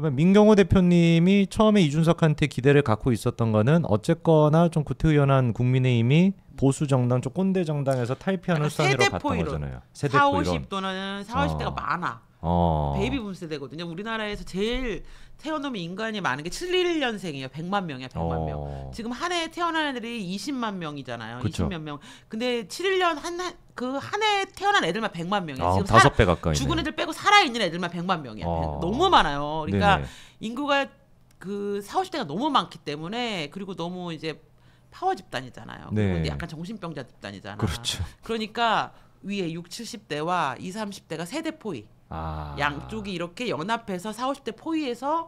그러면 민경호 대표님이 처음에 이준석한테 기대를 갖고 있었던 거는 어쨌거나 좀 구태의연한 국민의힘이 보수 정당 쪽 꼰대 정당에서 탈피하는 그러니까 수단으로 갔던 거잖아요. 세대포 4, 50 또는 4, 50대가 어. 많아. 어. 베이비붐 세대거든요. 우리나라에서 제일 태어나면 인간이 많은 게 71년생이에요. 100만 명이야, 100만 어. 명. 지금 한 해에 태어난 애들이 20만 명이잖아요. 그쵸. 20몇 명. 근데 71년 한 그한 해에 태어난 애들만 100만 명이에요. 아, 지금 다배 가까이. 죽은 애들 빼고 살아 있는 애들만 100만 명이야. 어. 너무 많아요. 그러니까 네네. 인구가 그 40, 50대가 너무 많기 때문에 그리고 너무 이제 파워 집단이잖아요. 네. 그리 약간 정신병자 집단이잖아. 그렇죠. 그러니까 위에 6, 70대와 2, 30대가 세대 포위. 아. 양쪽이 이렇게 연합해서 40, 50대 포위에서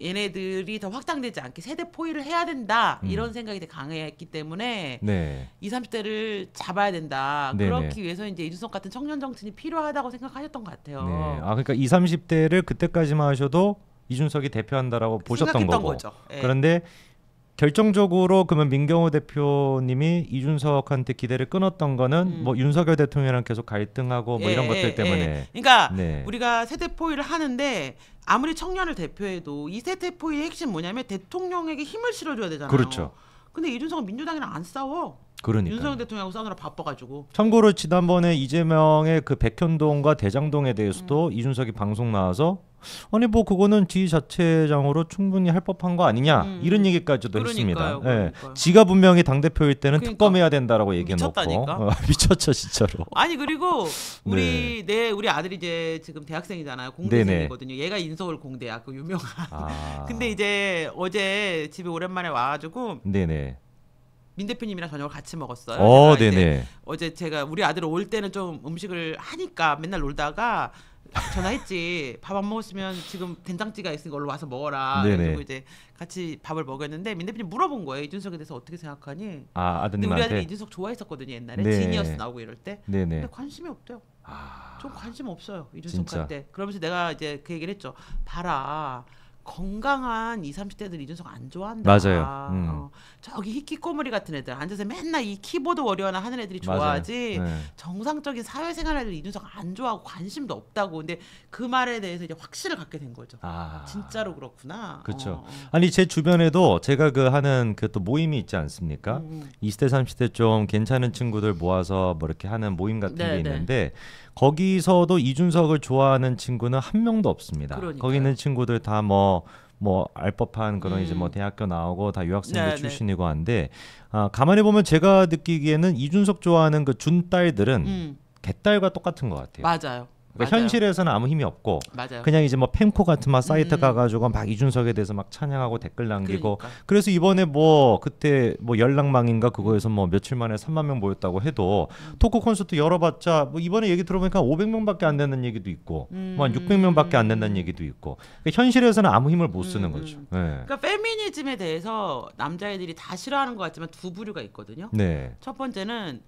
얘네들이 더 확장되지 않게 세대 포위를 해야 된다 음. 이런 생각이 되게 강했기 때문에 네. 20, 30대를 잡아야 된다 네네. 그렇기 네. 위해서 이제 이준석 같은 청년 정치인이 필요하다고 생각하셨던 것 같아요. 네. 아 그러니까 20, 30대를 그때까지만 하셔도 이준석이 대표한다라고 보셨던 거고. 죠 네. 예. 그런데 결정적으로 그러면 민경호 대표님이 이준석한테 기대를 끊었던 거는 음. 뭐 윤석열 대통령이랑 계속 갈등하고 뭐 예, 이런 것들 예, 예. 때문에. 예. 그러니까 네. 우리가 세대 포위를 하는데 아무리 청년을 대표해도 이 세대 포위의 핵심 뭐냐면 대통령에게 힘을 실어줘야 되잖아요. 그렇죠. 근데 이준석은 민주당이랑 안 싸워. 그러니까 윤석열 대통령하고 싸우느라 바빠가지고. 참고로 지난번에 이재명의 그 백현동과 대장동에 대해서도 음. 이준석이 방송 나와서 아니 뭐 그거는 지 자체장으로 충분히 할 법한 거 아니냐 음. 음. 이런 얘기까지도 했습니다. 예. 지가 분명히 당 대표일 때는 그러니까. 특검해야 된다라고 얘기해 놓고 어, 미쳤죠 진짜로. 아니 그리고 우리 네. 내 네, 우리 아들이 이제 지금 대학생이잖아요 공대생이거든요. 네네. 얘가 인서울 공대학 그 유명한. 아. 근데 이제 어제 집에 오랜만에 와가지고. 네네. 민 대표님이랑 저녁을 같이 먹었어요. 어, 네네. 어제 제가 우리 아들 올 때는 좀 음식을 하니까 맨날 놀다가 전화했지. 밥 안 먹었으면 지금 된장찌개가 있으니까 얼른 와서 먹어라. 네네. 그리고 이제 같이 밥을 먹였는데 민 대표님 물어본 거예요. 이준석에 대해서 어떻게 생각하니? 아 아드님한테. 우리 아들이 이준석 좋아했었거든요 옛날에 네. 지니어스 나오고 이럴 때. 네네. 근데 관심이 없대요. 아... 좀 관심 없어요 이준석 한테. 그러면서 내가 이제 그 얘기를 했죠. 봐라 건강한 20, 30대들 이준석 안 좋아한다. 맞아요. 어, 음. 어, 저기 히키 꼬물이 같은 애들 앉아서 맨날 이 키보드 워리어나 하는 애들이 좋아하지 네. 정상적인 사회생활 애들 이준석 안 좋아하고 관심도 없다고. 근데 그 말에 대해서 이제 확신을 갖게 된 거죠. 아. 진짜로 그렇구나. 그렇죠. 어. 어. 아니 제 주변에도 제가 그 하는 그 또 모임이 있지 않습니까? 음. 20대 음. 30대 좀 괜찮은 친구들 모아서 뭐 이렇게 하는 모임 같은 네, 게 네. 있는데 네. 거기서도 이준석을 좋아하는 친구는 한 명도 없습니다. 그러니까요. 거기 있는 친구들 다 뭐 뭐 알법한 그런 음. 이제 뭐 대학교 나오고 다 유학생들 네, 네, 출신이고 한데 아, 가만히 보면 제가 느끼기에는 이준석 좋아하는 그 준딸들은 음. 개딸과 똑같은 것 같아요. 맞아요. 그러니까 현실에서는 아무 힘이 없고 맞아요. 그냥 이제 뭐 펜코 같은 막 사이트 음. 가가지고 막 이준석에 대해서 막 찬양하고 댓글 남기고 그러니까. 그래서 이번에 뭐 그때 뭐 연락망인가 그거에서 뭐 며칠 만에 3만 명 모였다고 해도 음. 토크 콘서트 열어봤자 뭐 이번에 얘기 들어보니까 500명밖에 뭐 안 된다는 얘기도 있고 음. 뭐한 600명밖에 안 된다는 얘기도 있고 그러니까 현실에서는 아무 힘을 못 쓰는 음, 음. 거죠. 네. 그러니까 페미니즘에 대해서 남자애들이 다 싫어하는 것 같지만 두 부류가 있거든요. 네. 첫 번째는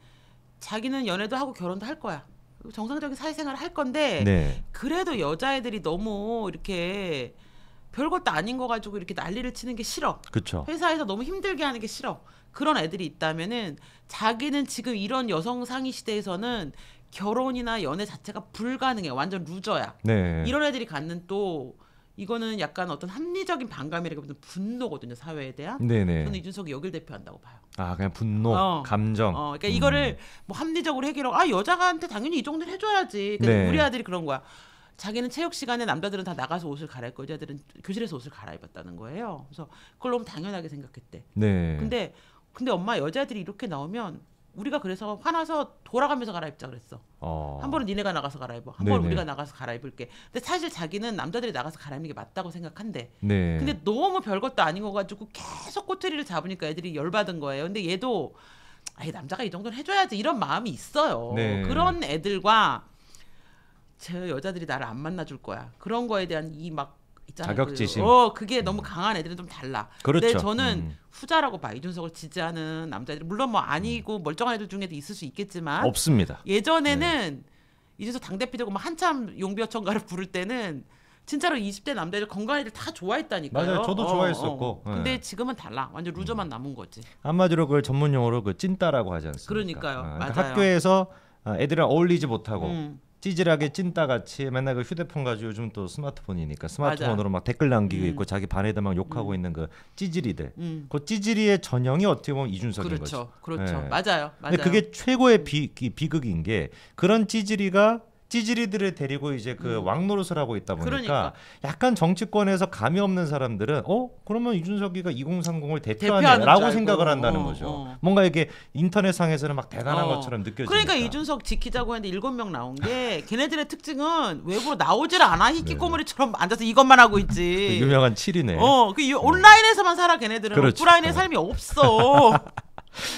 자기는 연애도 하고 결혼도 할 거야. 정상적인 사회생활을 할 건데 네. 그래도 여자애들이 너무 이렇게 별것도 아닌 거 가지고 이렇게 난리를 치는 게 싫어. 그쵸. 회사에서 너무 힘들게 하는 게 싫어. 그런 애들이 있다면은 자기는 지금 이런 여성 상위 시대에서는 결혼이나 연애 자체가 불가능해. 완전 루저야. 네. 이런 애들이 갖는 또 이거는 약간 어떤 합리적인 반감이라기보다는 분노거든요 사회에 대한. 네네. 저는 이준석이 여길 대표한다고 봐요. 아 그냥 분노, 어. 감정. 어, 그러니까 음. 이거를 뭐 합리적으로 해결하고 아 여자한테 당연히 이 정도는 해줘야지. 그러 네. 우리 아들이 그런 거야. 자기는 체육 시간에 남자들은 다 나가서 옷을 갈아입고 여자들은 교실에서 옷을 갈아입었다는 거예요. 그래서 그걸 너무 당연하게 생각했대. 네. 근데 근데 엄마 여자들이 이렇게 나오면 우리가 그래서 화나서 돌아가면서 갈아입자 그랬어. 어. 한 번은 니네가 나가서 갈아입어. 한 네, 번은 네. 우리가 나가서 갈아입을게. 근데 사실 자기는 남자들이 나가서 갈아입는 게 맞다고 생각한대. 네. 근데 너무 별것도 아닌 거 가지고 계속 꼬투리를 잡으니까 애들이 열받은 거예요. 근데 얘도 아이 남자가 이 정도는 해줘야지 이런 마음이 있어요. 네. 그런 애들과 저 여자들이 나를 안 만나줄 거야. 그런 거에 대한 이막 있잖아요. 자격지심. 그 어, 그게 음. 너무 강한 애들은 좀 달라. 그렇죠. 근데 저는 음. 후자라고 봐. 이준석을 지지하는 남자들 물론 뭐 아니고 음. 멀쩡한 애들 중에도 있을 수 있겠지만 없습니다. 예전에는 네. 이준석 당 대표 되고 한참 용비어천가를 부를 때는 진짜로 20대 남자들 건강한 애들 다 좋아했다니까요. 맞아요. 저도 어, 좋아했었고. 어. 근데 예. 지금은 달라. 완전 루저만 음. 남은 거지. 한마디로 그걸 전문 용어로 그 찐따라고 하지 않습니까? 그러니까요. 아, 그러니까 맞아요. 학교에서 어, 애들이랑 어울리지 못하고 음. 찌질하게 찐따같이 맨날 그 휴대폰 가지고 요즘 또 스마트폰이니까 스마트폰으로 맞아. 막 댓글 남기고 음. 있고 자기 반에다 막 욕하고 음. 있는 그 찌질이들. 음. 그 찌질이의 전형이 어떻게 보면 이준석인 그렇죠. 거죠. 그렇죠. 네. 예. 맞아요. 맞아요. 근데 그게 최고의 음. 비, 비극인 게 그런 찌질이가 찌질이들을 데리고 이제 그 음. 왕노릇을 하고 있다 보니까 그러니까. 약간 정치권에서 감이 없는 사람들은 어 그러면 이준석이가 2030을 대표하네라고 생각을 한다는 어, 거죠. 어. 뭔가 이게 인터넷상에서는 막 대단한 어. 것처럼 느껴지니까. 그러니까 이준석 지키자고 했는데 일곱 명 나온 게 걔네들의 특징은 외부로 나오질 않아 희끼 네. 꼬물리처럼 앉아서 이것만 하고 있지. 그 유명한 7이네. 어, 그 음. 온라인에서만 살아 걔네들은 그렇죠. 오프라인의 삶이 없어.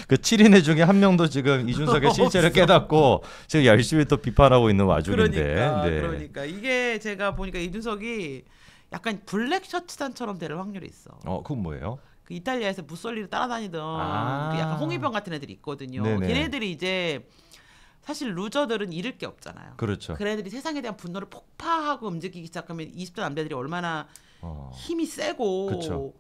그 7인의 중에 한 명도 지금 이준석의 실체를 깨닫고 지금 열심히 또 비판하고 있는 와중인데. 그러니까, 네. 그러니까 이게 제가 보니까 이준석이 약간 블랙 셔츠단처럼 될 확률이 있어. 어, 그건 뭐예요? 그 이탈리아에서 무솔리를 따라다니던 그 아~ 그 약간 홍위병 같은 애들이 있거든요. 네네. 걔네들이 이제 사실 루저들은 잃을 게 없잖아요. 그렇죠. 그네들이 세상에 대한 분노를 폭파하고 움직이기 시작하면 20대 남자들이 얼마나 어. 힘이 세고 그쵸.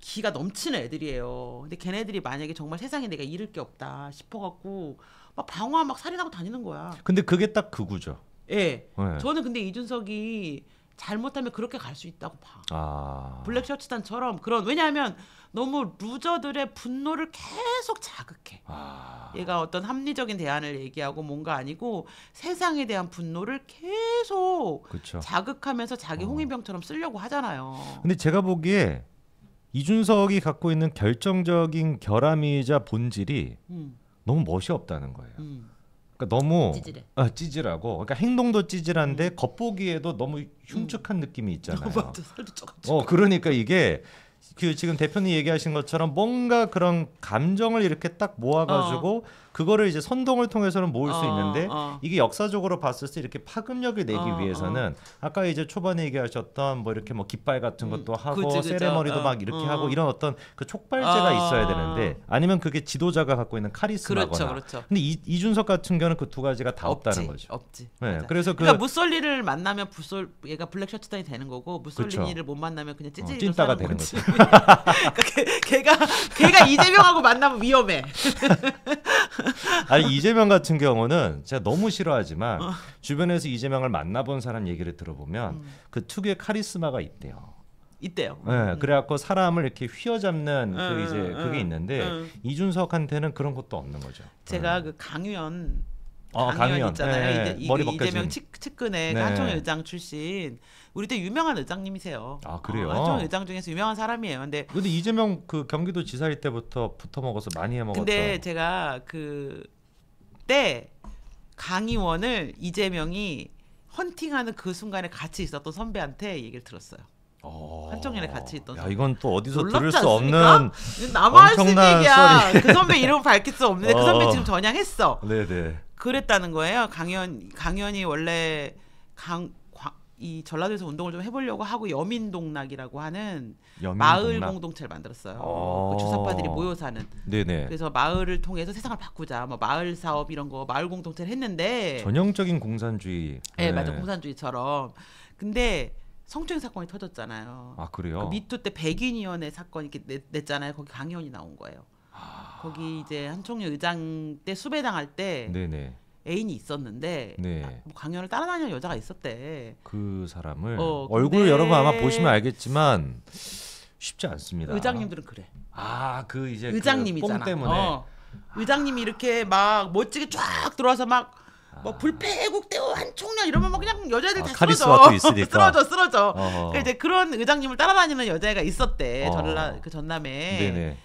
기가 넘치는 애들이에요. 근데 걔네들이 만약에 정말 세상에 내가 잃을 게 없다 싶어갖고 막 방화 막 살인하고 다니는 거야. 근데 그게 딱 그구죠. 예. 네. 저는 근데 이준석이 잘못하면 그렇게 갈 수 있다고 봐. 아... 블랙셔츠단처럼 그런 왜냐하면 너무 루저들의 분노를 계속 자극해. 아... 얘가 어떤 합리적인 대안을 얘기하고 뭔가 아니고 세상에 대한 분노를 계속 그쵸. 자극하면서 자기 어. 홍위병처럼 쓰려고 하잖아요. 근데 제가 보기에 이준석이 갖고 있는 결정적인 결함이자 본질이 음. 너무 멋이 없다는 거예요. 음. 그러니까 너무 찌질해. 아, 찌질하고 그러니까 행동도 찌질한데 음. 겉보기에도 너무 흉측한 음. 느낌이 있잖아요. 어, 그러니까 이게 그 지금 대표님 얘기하신 것처럼 뭔가 그런 감정을 이렇게 딱 모아가지고 어. 그거를 이제 선동을 통해서는 모을 어, 수 있는데 어. 이게 역사적으로 봤을 때 이렇게 파급력을 내기 어, 어, 위해서는 아까 이제 초반에 얘기하셨던 뭐 이렇게 뭐 깃발 같은 음, 것도 음, 하고 그치, 세레머니도 막 이렇게 어, 어. 하고 이런 어떤 그 촉발제가 있어야 되는데 아니면 그게 지도자가 갖고 있는 카리스마거나 그렇죠, 그렇죠. 근데 이, 이 준석 같은 경우는 그 두 가지가 다 없지, 없다는 거죠. 없지. 네, 맞아. 그래서 그 그러니까 무솔리를 만나면 부솔 얘가 블랙 셔츠단이 되는 거고 무솔리니를 그렇죠. 못 만나면 그냥 찌찌 찐따가 되는 거지. 그러니까 걔, 걔가 걔가 이재명하고 만나면 위험해. 아니 이재명 같은 경우는 제가 너무 싫어하지만 어. 주변에서 이재명을 만나본 사람 얘기를 들어보면 음. 그 특유의 카리스마가 있대요. 있대요. 네, 음. 그래갖고 사람을 이렇게 휘어잡는 그 음, 그 이제 그게 음, 있는데 음. 이준석한테는 그런 것도 없는 거죠. 제가 음. 그 강유연 어, 강의원 있잖아요. 네, 예, 예. 이재, 머리 이재명 측, 측근의 네. 한총 의장 출신. 우리 때 유명한 의장님이세요. 아 그래요? 어, 한총 의장 중에서 유명한 사람이에요. 근데 근데 이재명 그 경기도 지사일 때부터 붙어 먹어서 많이 해 먹었죠. 근데 제가 그 때 강의원을 이재명이 헌팅하는 그 순간에 같이 있었던 선배한테 얘기를 들었어요. 어. 한정이랑 같이 있던. 야 이건 또 어디서 들을 수 없는 나만 할수 얘기야. 그 선배 이름 밝힐 수 없는데 어. 그 선배 어. 지금 전향했어. 네네. 네. 그랬다는 거예요. 강연 강연이 원래 강 이 전라도에서 운동을 좀 해보려고 하고 여민동락이라고 하는 여민동락. 마을 공동체를 만들었어요. 어. 그 주사파들이 모여 사는. 네네. 그래서 마을을 통해서 세상을 바꾸자. 뭐 마을 사업 이런 거 마을 공동체를 했는데 전형적인 공산주의. 네, 네 맞아 공산주의처럼. 근데 성추행 사건이 터졌잖아요. 아 그래요? 그 미투 때 백인위원회 사건 이렇게 냈, 냈잖아요. 거기 강연이 나온 거예요. 거기 이제 한총리 의장 때 수배당할 때 네네. 애인이 있었는데 네. 아, 뭐 강연을 따라다니는 여자가 있었대. 그 사람을 어, 얼굴 여러분 아마 보시면 알겠지만 쉽지 않습니다. 의장님들은 그래. 아그 이제 그 의장님이잖아. 그 때문에 어. 의장님이 이렇게 막 멋지게 쫙 들어와서 막뭐 아. 불패국대우 한총련 이러면 뭐 그냥 여자들 어, 다 아, 쓰러져. 쓰러져 쓰러져 그러 그러니까 이제 그런 의장님을 따라다니는 여자애가 있었대 어. 전라 그 전남에 네네.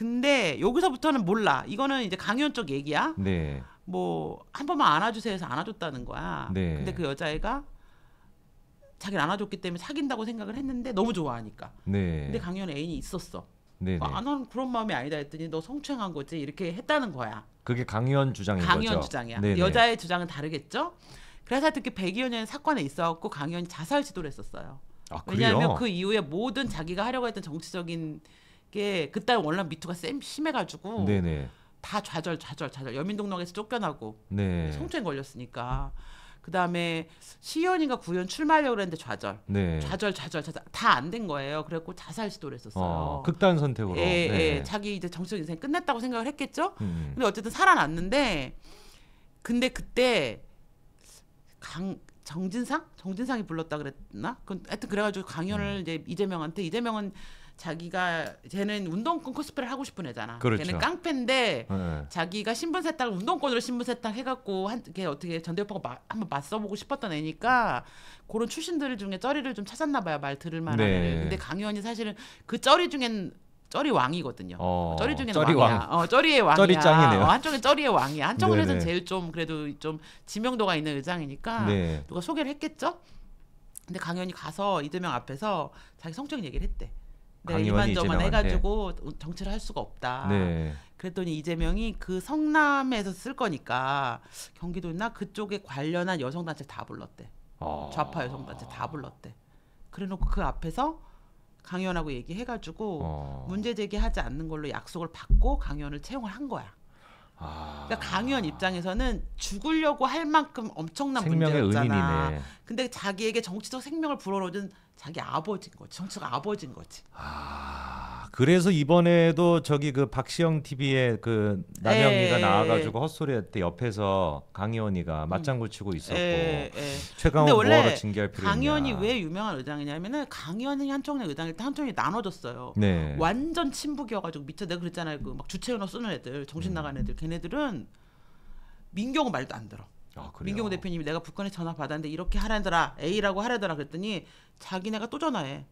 근데 여기서부터는 몰라. 이거는 이제 강연 쪽 얘기야. 네. 뭐한 번만 안아주세요 해서 안아줬다는 거야. 네. 근데 그 여자애가 자기를 안아줬기 때문에 사귄다고 생각을 했는데 너무 좋아하니까. 네. 근데 강연 애인이 있었어. 네, 네. 아, 난 그런 마음이 아니다 했더니 너 성추행한 거지 이렇게 했다는 거야. 그게 강연 주장인 강연 거죠. 강연 주장이야. 네, 네. 여자의 주장은 다르겠죠. 그래서 하 특히 그 백이연년 사건에 있어갖고 강연이 자살 시도를 했었어요. 아, 왜냐하면 그 이후에 모든 자기가 하려고 했던 정치적인 게 그때 원래 미투가 쌤 심해가지고 네네. 다 좌절 좌절 좌절 여민동력에서 쫓겨나고 네. 성추행 걸렸으니까 그다음에 시연인가 구연 출마하려고 그랬는데 좌절. 네. 좌절 좌절 좌절 다 안 된 거예요. 그래갖고 자살 시도를 했었어요. 어, 극단 선택으로. 예, 예. 네. 예. 자기 이제 정치적 인생 끝났다고 생각을 했겠죠. 음, 음. 근데 어쨌든 살아났는데 근데 그때 강 정진상 정진상이 불렀다 그랬나? 그 하여튼 그래가지고 강연을 음. 이제 이재명한테 이재명은 자기가 쟤는 운동권 코스프레를 하고 싶은 애잖아. 그렇죠. 걔는 깡패인데 네. 자기가 신분세탁 운동권으로 신분세탁 해갖고 한걔 어떻게 전대협하고 한번 맞서보고 싶었던 애니까 그런 출신들 중에 쩌리를 좀 찾았나 봐요 말 들을 만한. 네. 근데 강희원이 사실은 그 쩌리 중엔 쩌리 왕이거든요. 어, 그 쩌리 중에는 쩌리 왕이야. 왕. 어, 쩌리의 왕이야. 쩌리 짱이네요. 어, 한쪽은 쩌리의 왕이야. 한쪽으로는 네, 네. 제일 좀 그래도 좀 지명도가 있는 의장이니까 네. 누가 소개를 했겠죠. 근데 강연이 가서 이재명 앞에서 자기 성적 인 얘기를 했대. 네, 이만저만 해가지고 정치를 할 수가 없다. 네. 그랬더니 이재명이 그 성남에서 쓸 거니까 경기도나 그쪽에 관련한 여성단체 다 불렀대. 아. 좌파 여성단체 다 불렀대. 그래놓고 그 앞에서 강연하고 얘기해가지고 어. 문제 제기하지 않는 걸로 약속을 받고 강연을 채용을 한 거야. 아. 그러니까 강연 입장에서는 죽으려고 할 만큼 엄청난 문제였잖아. 의미네. 근데 자기에게 정치적 생명을 불어넣은 자기 아버지인 거지. 정치적 아버지인 거지. 아 그래서 이번에도 저기 그 박시영 TV에 그 남영이가 에이, 예, 예, 나와가지고 예. 헛소리할 때 옆에서 강희원이가 음. 맞장구 치고 있었고 이 에이. 최강욱 뭐하러 징계할 필요 강희원이 왜 유명한 의장이냐면은 강희원이 한쪽에 의장일 때 한쪽이 나눠졌어요. 네. 완전 친북이어가지고 밑에 내가 그랬잖아요. 그 막 주체연어 쓰는 애들 정신 나간 음. 애들 걔네들은 민경호 말도 안 들어. 아, 민경호 대표님이 내가 북한에 전화 받았는데 이렇게 하라더라 A라고 하라더라 그랬더니 자기네가 또 전화해.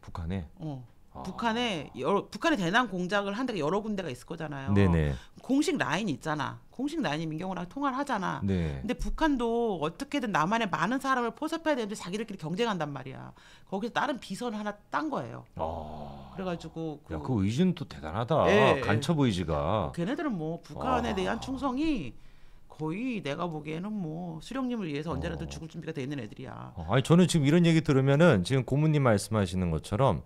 북한에? 어. 아. 북한에 여러, 북한에 대남 공작을 한 데가 여러 군데가 있을 거잖아요. 네네. 공식 라인이 있잖아. 공식 라인이 민경호랑 통화를 하잖아. 네. 근데 북한도 어떻게든 남한에 많은 사람을 포섭해야 되는데 자기들끼리 경쟁한단 말이야. 거기서 다른 비선을 하나 딴 거예요. 아. 그래가지고 그, 야그 의지는 또 대단하다. 네. 간첩 의지가. 걔네들은 뭐 북한에 아. 대한 충성이 거의 내가 보기에는 뭐 수령님을 위해서 언제라도 어. 죽을 준비가 돼 있는 애들이야. 어, 아니 저는 지금 이런 얘기 들으면은 지금 고모님 말씀하시는 것처럼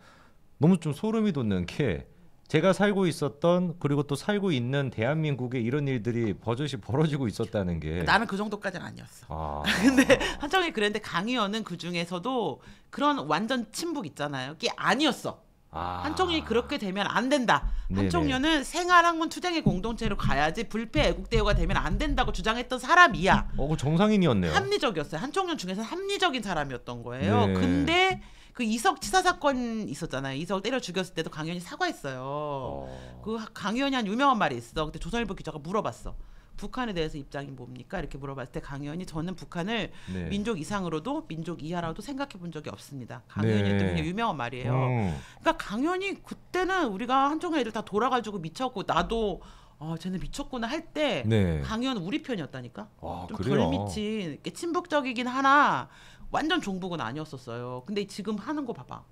너무 좀 소름이 돋는 게 제가 살고 있었던 그리고 또 살고 있는 대한민국에 이런 일들이 버젓이 벌어지고 있었다는 게 나는 그 정도까지는 아니었어. 아. 근데 한정이 그랬는데 강의원은그 중에서도 그런 완전 친북 있잖아요. 그게 아니었어. 아. 한총련이 그렇게 되면 안 된다. 한총련은 생활학문 투쟁의 공동체로 가야지 불패 애국 대우가 되면 안 된다고 주장했던 사람이야. 어, 정상인이었네요. 합리적이었어요. 한총련 중에서 합리적인 사람이었던 거예요. 네. 근데 그 이석 치사 사건 있었잖아요. 이석 때려 죽였을 때도 강연이 사과했어요. 어. 그 강연이 한 유명한 말이 있어. 그때 조선일보 기자가 물어봤어. 북한에 대해서 입장이 뭡니까? 이렇게 물어봤을 때강연이 저는 북한을 네. 민족 이상으로도 민족 이하라도 생각해 본 적이 없습니다. 강연이 네. 되게 유명한 말이에요. 어. 그러니까 강연이 그때는 우리가 한쪽 애들 다 돌아가지고 미쳤고 나도 어, 쟤네 미쳤구나 할때 네. 강연 우리 편이었다니까. 아, 좀덜 미친, 이렇게 친북적이긴 하나 완전 종북은 아니었었어요. 근데 지금 하는 거 봐봐.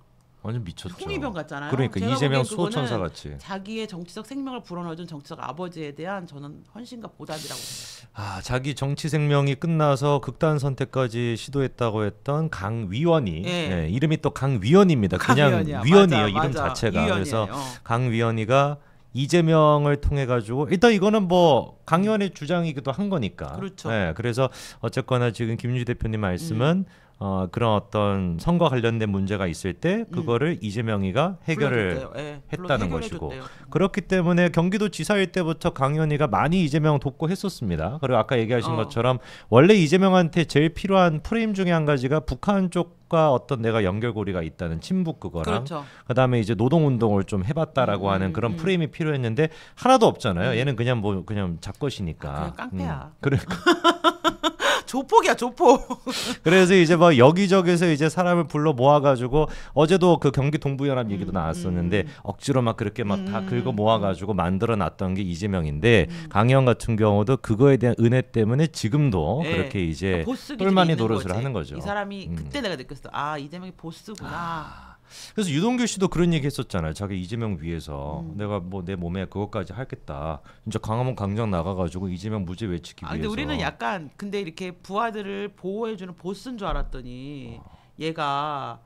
완전 미쳤죠. 홍위병 같잖아요. 그러니까 이재명 수호천사 같이. 자기의 정치적 생명을 불어넣어준 정치적 아버지에 대한 저는 헌신과 보답이라고 생각해요. 아, 자기 정치 생명이 끝나서 극단 선택까지 시도했다고 했던 강위원이 예. 네, 이름이 또 강위원입니다. 그냥 위원이에요. 맞아, 이름 맞아. 자체가. 위원이에요. 그래서 강위원이가 이재명을 통해 가지고 일단 이거는 뭐강의의 주장이기도 한 거니까. 그렇죠. 네, 그래서 어쨌거나 지금 김윤지 대표님 말씀은 음. 어, 그런 어떤 선거 관련된 문제가 있을 때 음. 그거를 음. 이재명이가 해결을 예, 했다는 것이고 줬대요. 음. 그렇기 때문에 경기도 지사일 때부터 강현이가 많이 이재명 돕고 했었습니다. 그리고 아까 얘기하신 어. 것처럼 원래 이재명한테 제일 필요한 프레임 중에 한 가지가 북한 쪽과 어떤 내가 연결고리가 있다는 친북 그거랑 그렇죠. 그다음에 이제 노동운동을 좀 해봤다라고 음, 하는 음, 그런 음. 프레임이 필요했는데 하나도 없잖아요. 얘는 그냥 뭐 그냥 작것이니까 아, 그냥 깡패야. 그러니까. 조폭이야 조폭. 그래서 이제 뭐 여기저기서 이제 사람을 불러 모아가지고 어제도 그 경기 동부연합 얘기도 음, 나왔었는데 음, 억지로 막 그렇게 막 다 긁어 음. 모아가지고 만들어놨던 게 이재명인데 음. 강영 같은 경우도 그거에 대한 은혜 때문에 지금도 네. 그렇게 이제 똘만이 그러니까 노릇을 거지. 하는 거죠. 이 사람이 그때 내가 느꼈어. 아 이재명이 보스구나. 아... 그래서 유동규 씨도 그런 얘기 했었잖아요. 자기 이재명 위해서 음. 내가 뭐 내 몸에 그것까지 하겠다. 진짜 강화문 강장 나가가지고 이재명 무죄 외치기 아, 근데 위해서. 우리는 약간 근데 이렇게 부하들을 보호해주는 보스인 줄 알았더니 어. 얘가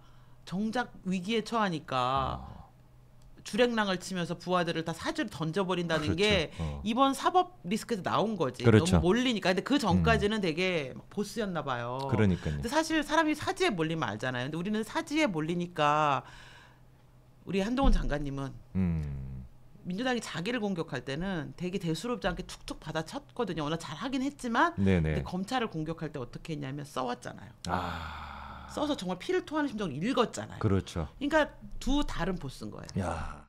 정작 위기에 처하니까 어. 주랭랑을 치면서 부하들을 다사주를 던져버린다는 그렇죠. 게 어. 이번 사법 리스크에서 나온 거지. 그렇죠. 너무 몰리니까. 근데 그 전까지는 음. 되게 보스였나 봐요. 그러니까요. 근데 사실 사람이 사지에 몰리면 알잖아요. 근데 우리는 사지에 몰리니까 우리 한동훈 장관님은 음. 민주당이 자기를 공격할 때는 되게 대수롭지 않게 툭툭 받아쳤거든요. 워낙 잘하긴 했지만 근데 검찰을 공격할 때 어떻게 했냐면 써왔잖아요. 아. 써서 정말 피를 토하는 심정을 읽었잖아요. 그렇죠. 그러니까 두 다른 보스인 거예요. 야.